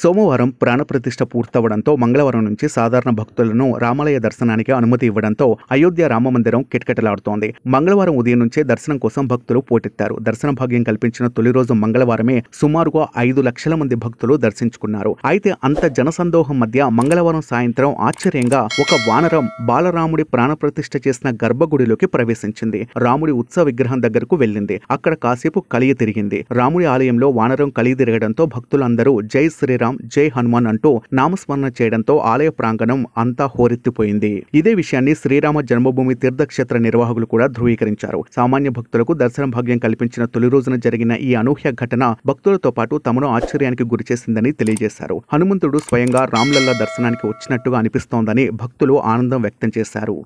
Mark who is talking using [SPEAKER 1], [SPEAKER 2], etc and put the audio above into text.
[SPEAKER 1] సోమవారం ప్రాణప్రతిష్ఠ పూర్తవడంతో మంగళవారం నుంచి సాధారణ భక్తులను రామాలయ దర్శనానికి అనుమతి ఇవ్వడంతో అయోధ్య రామమందిరం కిటకిటలాడుతోంది మంగళవారం ఉదయం నుంచే దర్శనం కోసం భక్తులు పోటెత్తారు దర్శన భాగ్యం కల్పించిన తొలి రోజు మంగళవారమే సుమారుగా ఐదు లక్షల మంది భక్తులు దర్శించుకున్నారు అయితే అంత జనసందోహం మధ్య మంగళవారం సాయంత్రం ఆశ్చర్యంగా ఒక వానరం బాలరాముడి ప్రాణప్రతిష్ఠ చేసిన గర్భగుడిలోకి ప్రవేశించింది రాముడి ఉత్సవ విగ్రహం దగ్గరకు వెళ్ళింది అక్కడ కాసేపు కలియ తిరిగింది రాముడి ఆలయంలో వానరం కలియ తిరగడంతో భక్తులందరూ జై శ్రీరామ్ శ్రీరామ్ జై హనుమాన్ అంటూ నామస్మరణ చేయడంతో ఆలయ ప్రాంగణం అంతా హోరెత్తిపోయింది ఇదే విషయాన్ని శ్రీరామ జన్మభూమి తీర్థక్షేత్ర నిర్వాహకులు కూడా ధృవీకరించారు సామాన్య భక్తులకు దర్శన భాగ్యం కల్పించిన తొలి రోజున జరిగిన ఈ అనూహ్య ఘటన భక్తులతో పాటు తమను ఆశ్చర్యానికి గురిచేసిందని తెలియజేశారు హనుమంతుడు స్వయంగా రామ్లల్లా దర్శనానికి వచ్చినట్టుగా అనిపిస్తోందని భక్తులు ఆనందం వ్యక్తం చేశారు